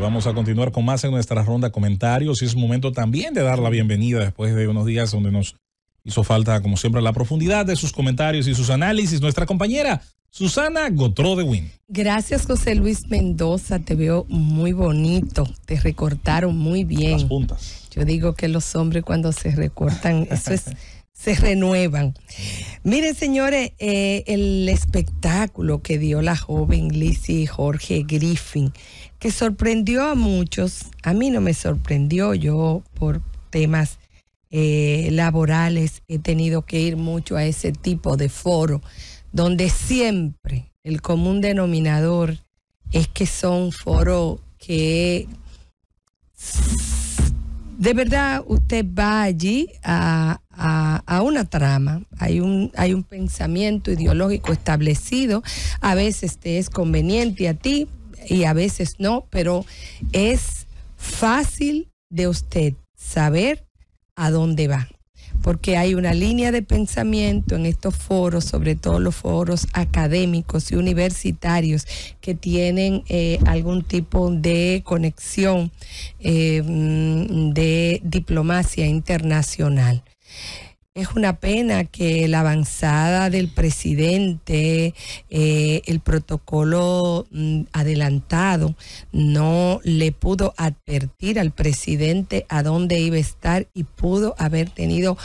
Vamos a continuar con más en nuestra ronda de comentarios y es momento también de dar la bienvenida después de unos días donde nos hizo falta, como siempre, la profundidad de sus comentarios y sus análisis. Nuestra compañera Susana Gotró de Win. Gracias, José Luis Mendoza. Te veo muy bonito. Te recortaron muy bien. Yo digo que los hombres cuando se recortan, eso es. se renuevan. Miren, señores, eh, el espectáculo que dio la joven Lizzie Jorge Griffin que sorprendió a muchos. A mí no me sorprendió, yo por temas eh, laborales he tenido que ir mucho a ese tipo de foro, donde siempre el común denominador es que son foros que de verdad usted va allí a, una trama, hay un, hay un pensamiento ideológico establecido, a veces te es conveniente a ti, y a veces no, pero es fácil de usted saber a dónde va, porque hay una línea de pensamiento en estos foros, sobre todo los foros académicos y universitarios que tienen eh, algún tipo de conexión eh, mm, de diplomacia internacional. Es una pena que la avanzada del presidente, eh, el protocolo mm, adelantado, no le pudo advertir al presidente a dónde iba a estar y pudo haber tenido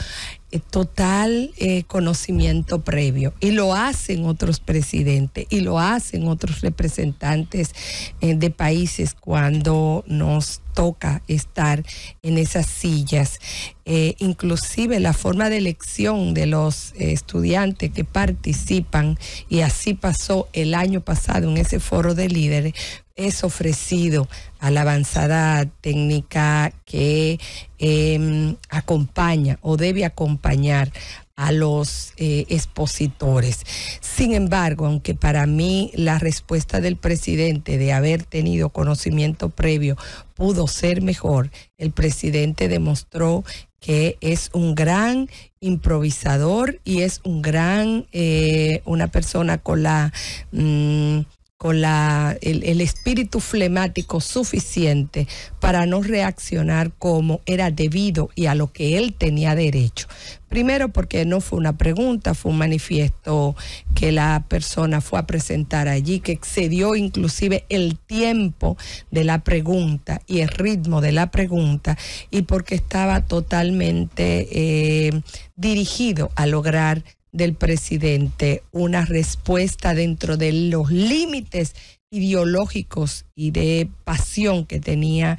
eh, total eh, conocimiento previo. Y lo hacen otros presidentes y lo hacen otros representantes de países cuando nos toca estar en esas sillas. Eh, inclusive la forma de elección de los eh, estudiantes que participan, y así pasó el año pasado en ese foro de líderes, es ofrecido a la avanzada técnica que em, acompaña o debe acompañar a los eh, expositores. Sin embargo, aunque para mí la respuesta del presidente de haber tenido conocimiento previo pudo ser mejor, el presidente demostró que es un gran improvisador y es un gran, eh, una persona con la... Mm, con el, espíritu flemático suficiente para no reaccionar como era debido y a lo que él tenía derecho. Primero porque no fue una pregunta, fue un manifiesto que la persona fue a presentar allí, que excedió inclusive el tiempo de la pregunta y el ritmo de la pregunta, y porque estaba totalmente eh, dirigido a lograr del presidente una respuesta dentro de los límites ideológicos y de pasión que tenía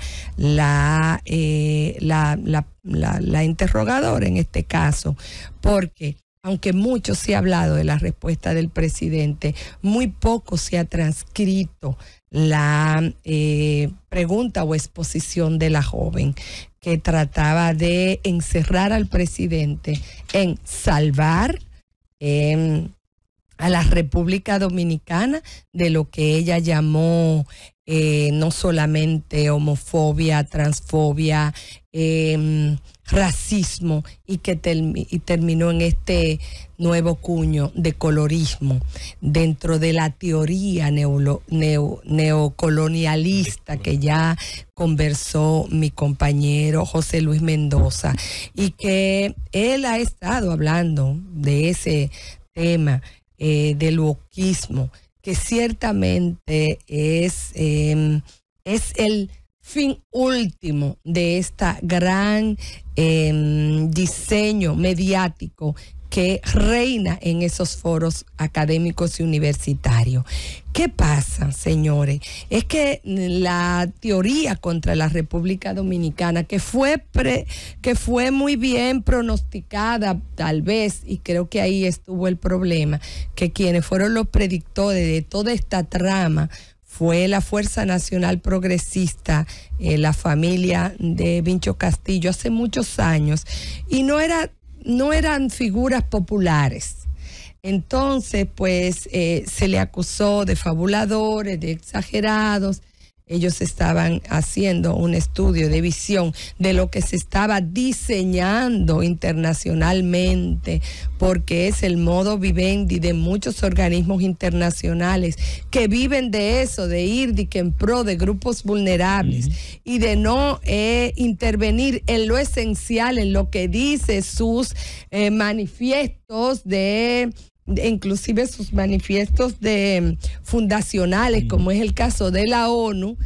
eh, la, la, la, la, interrogadora en este caso, porque aunque mucho se ha hablado de la respuesta del presidente, muy poco se ha transcrito la eh, pregunta o exposición de la joven que trataba de encerrar al presidente en salvar Em, a la República Dominicana de lo que ella llamó eh, no solamente homofobia, transfobia, em, racismo y que terminó en este nuevo cuño de colorismo dentro de la teoría neocolonialista que ya conversó mi compañero José Luis Mendoza y que él ha estado hablando de ese tema eh, del wokismo que ciertamente es, em, es el fin último de esta gran em, diseño mediático que reina en esos foros académicos y universitarios. ¿Qué pasa, señores? Es que la teoría contra la República Dominicana, que fue, que fue muy bien pronosticada tal vez, y creo que ahí estuvo el problema, que quienes fueron los predictores de toda esta trama fue la Fuerza Nacional Progresista, eh, la familia de Vincho Castillo, hace muchos años, y no era no eran figuras populares. Entonces, pues eh, se le acusó de fabuladores, de exagerados, ellos estaban haciendo un estudio de visión de lo que se estaba diseñando internacionalmente, porque es el modo vivendi de muchos organismos internacionales que viven de eso, de ir de que en pro de grupos vulnerables y de no eh, intervenir en lo esencial, en lo que dice sus eh, manifiestos de inclusive sus manifiestos de mm, fundacionales, mm. como es el caso de la ONU,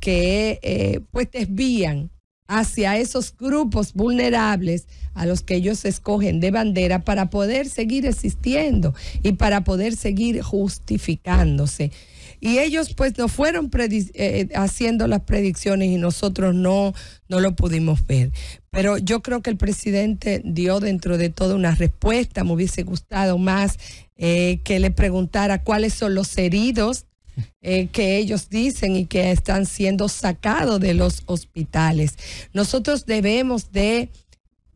que eh, pues desvían hacia esos grupos vulnerables a los que ellos escogen de bandera para poder seguir existiendo y para poder seguir justificándose. Y ellos pues no fueron eh, eh, haciendo las predicciones y nosotros no, no lo pudimos ver. Pero yo creo que el presidente dio dentro de todo una respuesta. Me hubiese gustado más eh, que le preguntara cuáles son los heridos que ellos dicen y que están siendo sacados de los hospitales. Nosotros debemos de,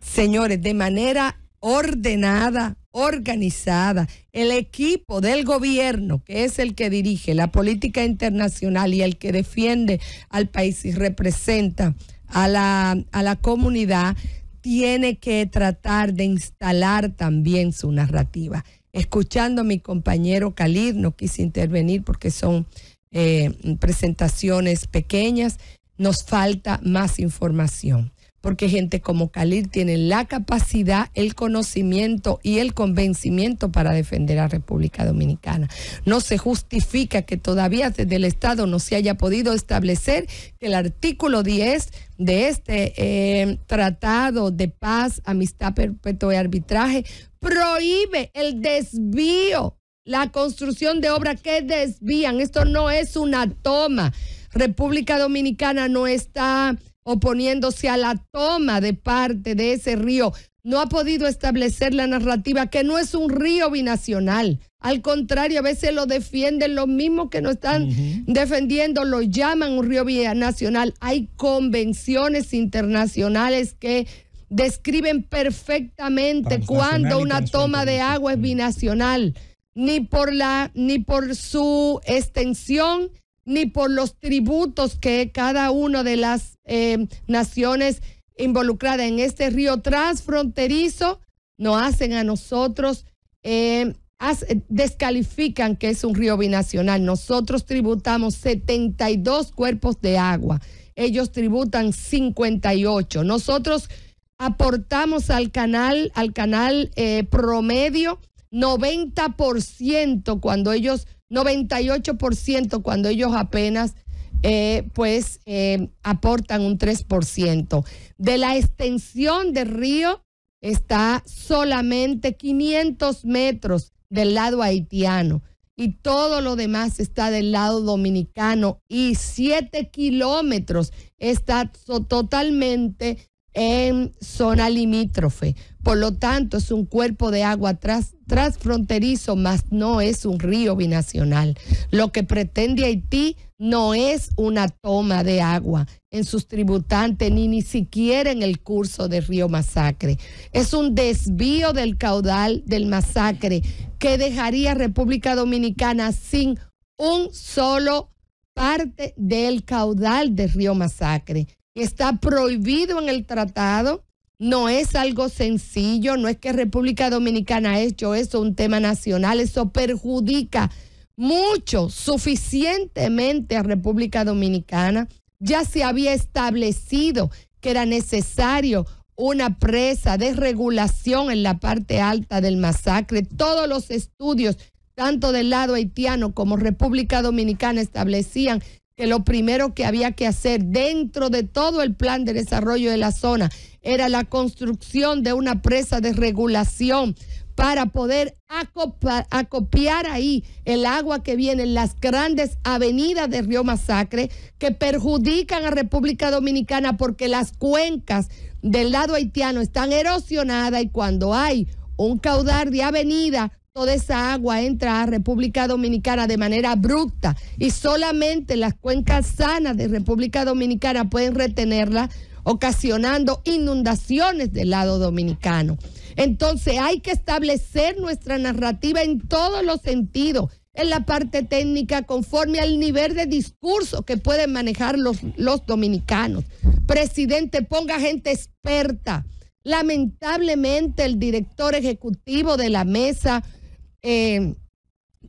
señores, de manera ordenada, organizada, el equipo del gobierno, que es el que dirige la política internacional y el que defiende al país y representa a la, comunidad, tiene que tratar de instalar también su narrativa. Escuchando a mi compañero Khalid, no quise intervenir porque son eh, presentaciones pequeñas, nos falta más información porque gente como Khalil tiene la capacidad, el conocimiento y el convencimiento para defender a República Dominicana. No se justifica que todavía desde el Estado no se haya podido establecer que el artículo 10 de este eh, tratado de paz, amistad perpetua y arbitraje prohíbe el desvío, la construcción de obras que desvían. Esto no es una toma. República Dominicana no está oponiéndose a la toma de parte de ese río, no ha podido establecer la narrativa que no es un río binacional. Al contrario, a veces lo defienden los mismos que no están defendiendo, lo llaman un río binacional. Hay convenciones internacionales que describen perfectamente cuando una toma de agua es binacional, ni por la ni por su extensión, ni por los tributos que cada una de las eh, naciones involucradas en este río transfronterizo nos hacen a nosotros, eh, descalifican que es un río binacional. Nosotros tributamos 72 cuerpos de agua, ellos tributan 58. Nosotros aportamos al canal, al canal eh, promedio 90% cuando ellos, 98% cuando ellos apenas eh, pues eh, aportan un 3%. De la extensión del río está solamente 500 metros del lado haitiano y todo lo demás está del lado dominicano y 7 kilómetros está totalmente en zona limítrofe. Por lo tanto, es un cuerpo de agua transfronterizo, mas no es un río binacional. Lo que pretende Haití no es una toma de agua en sus tributantes, ni ni siquiera en el curso del río Masacre. Es un desvío del caudal del Masacre que dejaría República Dominicana sin un solo parte del caudal del río Masacre está prohibido en el tratado. No es algo sencillo, no es que República Dominicana ha hecho eso un tema nacional, eso perjudica mucho, suficientemente a República Dominicana. Ya se había establecido que era necesario una presa de regulación en la parte alta del masacre. Todos los estudios, tanto del lado haitiano como República Dominicana, establecían que lo primero que había que hacer dentro de todo el plan de desarrollo de la zona era la construcción de una presa de regulación para poder acopiar ahí el agua que viene en las grandes avenidas de Río Masacre que perjudican a República Dominicana porque las cuencas del lado haitiano están erosionadas y cuando hay un caudal de avenida toda esa agua entra a República Dominicana de manera abrupta y solamente las cuencas sanas de República Dominicana pueden retenerla, ocasionando inundaciones del lado dominicano. Entonces hay que establecer nuestra narrativa en todos los sentidos, en la parte técnica, conforme al nivel de discurso que pueden manejar los, los dominicanos. Presidente, ponga gente experta. Lamentablemente el director ejecutivo de la mesa eh,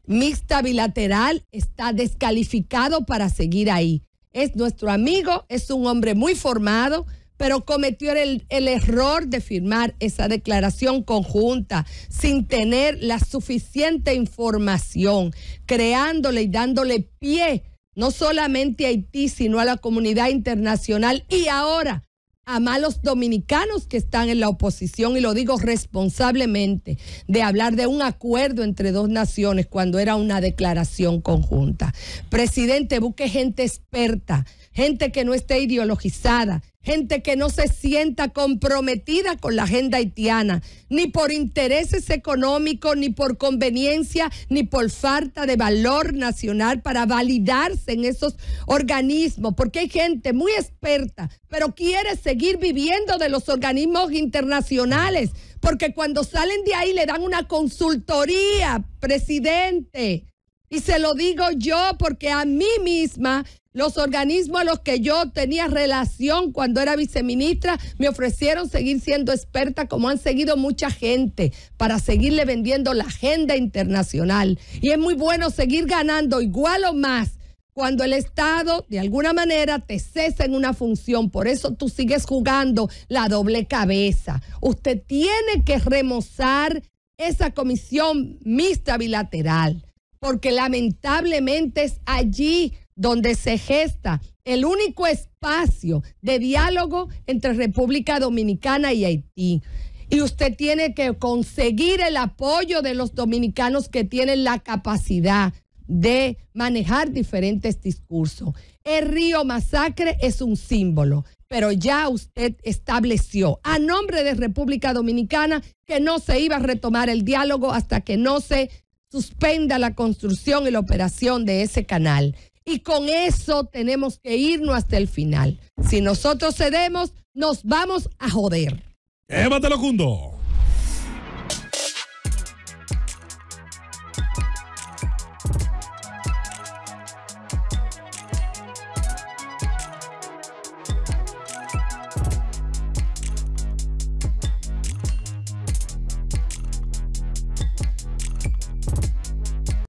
mixta bilateral está descalificado para seguir ahí. Es nuestro amigo, es un hombre muy formado, pero cometió el, el, error de firmar esa declaración conjunta sin tener la suficiente información, creándole y dándole pie no solamente a Haití, sino a la comunidad internacional y ahora a malos dominicanos que están en la oposición, y lo digo responsablemente, de hablar de un acuerdo entre dos naciones cuando era una declaración conjunta. Presidente, busque gente experta, gente que no esté ideologizada, gente que no se sienta comprometida con la agenda haitiana, ni por intereses económicos, ni por conveniencia, ni por falta de valor nacional para validarse en esos organismos, porque hay gente muy experta, pero quiere seguir viviendo de los organismos internacionales, porque cuando salen de ahí le dan una consultoría, presidente. Y se lo digo yo porque a mí misma los organismos a los que yo tenía relación cuando era viceministra me ofrecieron seguir siendo experta como han seguido mucha gente para seguirle vendiendo la agenda internacional. Y es muy bueno seguir ganando igual o más cuando el Estado de alguna manera te cesa en una función. Por eso tú sigues jugando la doble cabeza. Usted tiene que remozar esa comisión mixta bilateral, porque lamentablemente es allí donde se gesta el único espacio de diálogo entre República Dominicana y Haití. Y usted tiene que conseguir el apoyo de los dominicanos que tienen la capacidad de manejar diferentes discursos. El río Masacre es un símbolo, pero ya usted estableció a nombre de República Dominicana que no se iba a retomar el diálogo hasta que no se suspenda la construcción y la operación de ese canal. Y con eso tenemos que irnos hasta el final. Si nosotros cedemos, nos vamos a joder. Llévatelo,